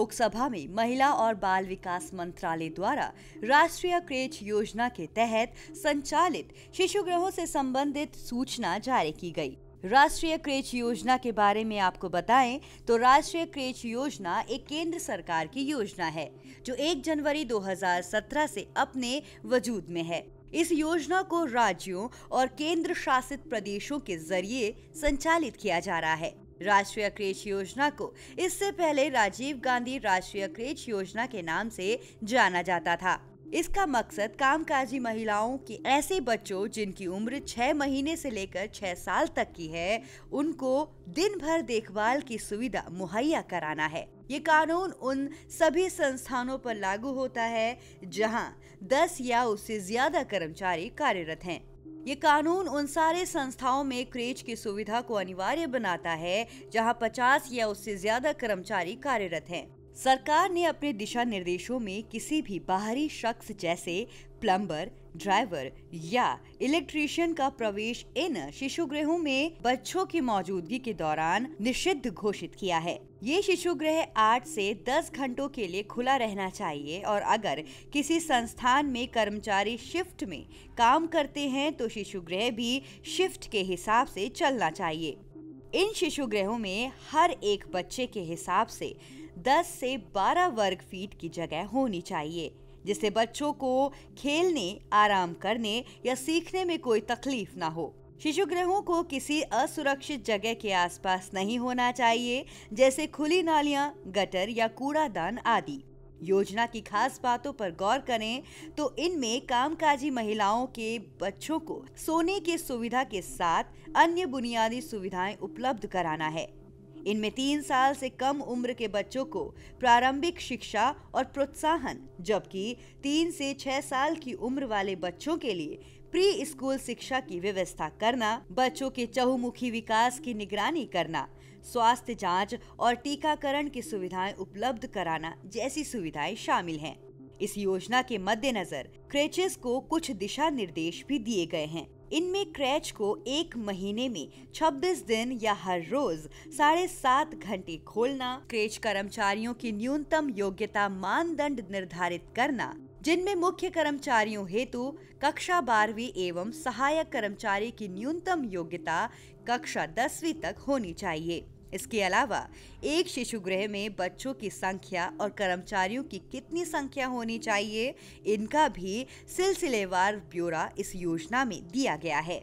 लोकसभा में महिला और बाल विकास मंत्रालय द्वारा राष्ट्रीय क्रेच योजना के तहत संचालित शिशु ग्रहों से संबंधित सूचना जारी की गई राष्ट्रीय क्रेच योजना के बारे में आपको बताएं तो राष्ट्रीय क्रेच योजना एक केंद्र सरकार की योजना है जो 1 जनवरी 2017 से अपने वजूद में है इस योजना को राज्यों और केंद्र शासित प्रदेशों के जरिए संचालित किया जा रहा है राष्ट्रीय क्रेच योजना को इससे पहले राजीव गांधी राष्ट्रीय क्रेच योजना के नाम से जाना जाता था इसका मकसद कामकाजी महिलाओं की ऐसे बच्चों जिनकी उम्र छह महीने से लेकर छह साल तक की है उनको दिन भर देखभाल की सुविधा मुहैया कराना है ये कानून उन सभी संस्थानों पर लागू होता है जहां 10 या उससे ज्यादा कर्मचारी कार्यरत हैं ये कानून उन सारे संस्थाओं में क्रेच की सुविधा को अनिवार्य बनाता है जहां 50 या उससे ज्यादा कर्मचारी कार्यरत हैं। सरकार ने अपने दिशा निर्देशों में किसी भी बाहरी शख्स जैसे प्लम्बर ड्राइवर या इलेक्ट्रीशियन का प्रवेश इन शिशु गृहों में बच्चों की मौजूदगी के दौरान निषिद्ध घोषित किया है ये शिशु गृह आठ से दस घंटों के लिए खुला रहना चाहिए और अगर किसी संस्थान में कर्मचारी शिफ्ट में काम करते हैं तो शिशु गृह भी शिफ्ट के हिसाब से चलना चाहिए इन शिशु गृहों में हर एक बच्चे के हिसाब से 10 से 12 वर्ग फीट की जगह होनी चाहिए जिससे बच्चों को खेलने आराम करने या सीखने में कोई तकलीफ ना हो शिशु गृहों को किसी असुरक्षित जगह के आसपास नहीं होना चाहिए जैसे खुली नालियां, गटर या कूड़ादान आदि योजना की खास बातों पर गौर करें तो इनमें कामकाजी महिलाओं के बच्चों को सोने की सुविधा के साथ अन्य बुनियादी सुविधाएं उपलब्ध कराना है इनमें तीन साल से कम उम्र के बच्चों को प्रारंभिक शिक्षा और प्रोत्साहन जबकि तीन से छह साल की उम्र वाले बच्चों के लिए प्री स्कूल शिक्षा की व्यवस्था करना बच्चों के चहुमुखी विकास की निगरानी करना स्वास्थ्य जांच और टीकाकरण की सुविधाएं उपलब्ध कराना जैसी सुविधाएं शामिल हैं इस योजना के मद्देनजर क्रेचेस को कुछ दिशा निर्देश भी दिए गए हैं इनमें क्रैच को एक महीने में 26 दिन या हर रोज साढ़े सात घंटे खोलना क्रैच कर्मचारियों की न्यूनतम योग्यता मानदंड निर्धारित करना जिनमें मुख्य कर्मचारियों हेतु कक्षा बारहवीं एवं सहायक कर्मचारी की न्यूनतम योग्यता कक्षा दसवीं तक होनी चाहिए इसके अलावा एक शिशु गृह में बच्चों की संख्या और कर्मचारियों की कितनी संख्या होनी चाहिए इनका भी सिलसिलेवार ब्यौरा इस योजना में दिया गया है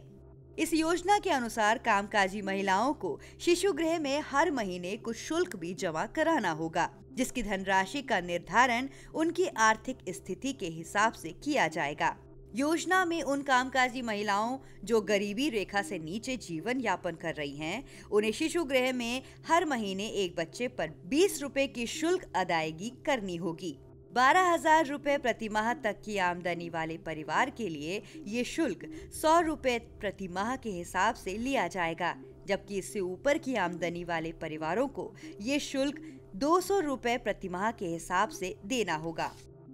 इस योजना के अनुसार कामकाजी महिलाओं को शिशु गृह में हर महीने कुछ शुल्क भी जमा कराना होगा जिसकी धनराशि का निर्धारण उनकी आर्थिक स्थिति के हिसाब से किया जाएगा योजना में उन कामकाजी महिलाओं जो गरीबी रेखा से नीचे जीवन यापन कर रही हैं उन्हें शिशु गृह में हर महीने एक बच्चे पर बीस रुपए की शुल्क अदायगी करनी होगी बारह हजार प्रति प्रतिमाह तक की आमदनी वाले परिवार के लिए ये शुल्क सौ प्रति प्रतिमाह के हिसाब से लिया जाएगा जबकि इससे ऊपर की आमदनी वाले परिवारों को ये शुल्क दो सौ प्रति प्रतिमाह के हिसाब से देना होगा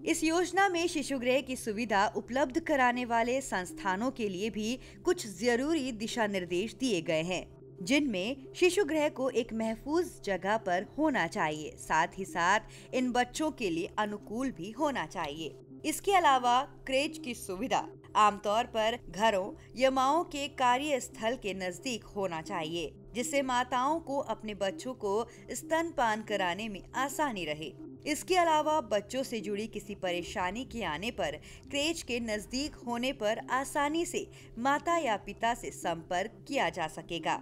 इस योजना में शिशु गृह की सुविधा उपलब्ध कराने वाले संस्थानों के लिए भी कुछ जरूरी दिशा निर्देश दिए गए हैं जिनमें शिशु गृह को एक महफूज जगह पर होना चाहिए साथ ही साथ इन बच्चों के लिए अनुकूल भी होना चाहिए इसके अलावा क्रेज की सुविधा आमतौर पर घरों या माओ के कार्यस्थल के नजदीक होना चाहिए जिससे माताओं को अपने बच्चों को स्तनपान कराने में आसानी रहे इसके अलावा बच्चों से जुड़ी किसी परेशानी के आने पर क्रेज के नज़दीक होने पर आसानी से माता या पिता से संपर्क किया जा सकेगा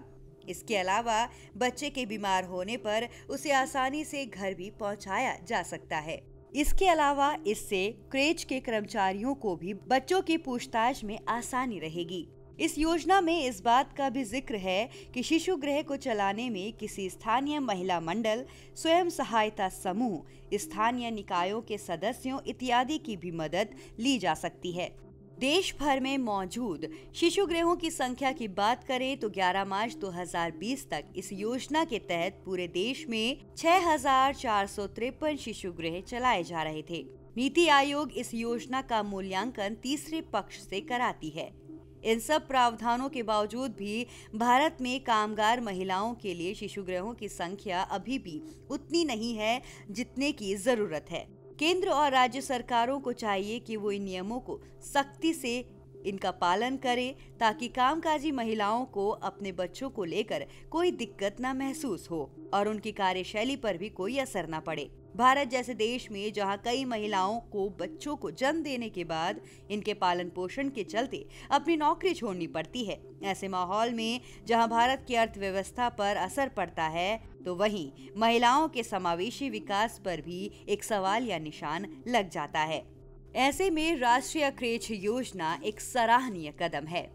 इसके अलावा बच्चे के बीमार होने पर उसे आसानी से घर भी पहुंचाया जा सकता है इसके अलावा इससे क्रेज के कर्मचारियों को भी बच्चों की पूछताछ में आसानी रहेगी इस योजना में इस बात का भी जिक्र है कि शिशु गृह को चलाने में किसी स्थानीय महिला मंडल स्वयं सहायता समूह स्थानीय निकायों के सदस्यों इत्यादि की भी मदद ली जा सकती है देश भर में मौजूद शिशु गृहों की संख्या की बात करें तो 11 मार्च 2020 तक इस योजना के तहत पूरे देश में छह शिशु गृह चलाए जा रहे थे नीति आयोग इस योजना का मूल्यांकन तीसरे पक्ष से कराती है इन सब प्रावधानों के बावजूद भी भारत में कामगार महिलाओं के लिए शिशु ग्रहों की संख्या अभी भी उतनी नहीं है जितने की जरूरत है केंद्र और राज्य सरकारों को चाहिए कि वो इन नियमों को सख्ती से इनका पालन करें ताकि कामकाजी महिलाओं को अपने बच्चों को लेकर कोई दिक्कत ना महसूस हो और उनकी कार्यशैली पर भी कोई असर ना पड़े भारत जैसे देश में जहां कई महिलाओं को बच्चों को जन्म देने के बाद इनके पालन पोषण के चलते अपनी नौकरी छोड़नी पड़ती है ऐसे माहौल में जहां भारत की अर्थव्यवस्था पर असर पड़ता है तो वहीं महिलाओं के समावेशी विकास पर भी एक सवाल या निशान लग जाता है ऐसे में राष्ट्रीय क्रेच योजना एक सराहनीय कदम है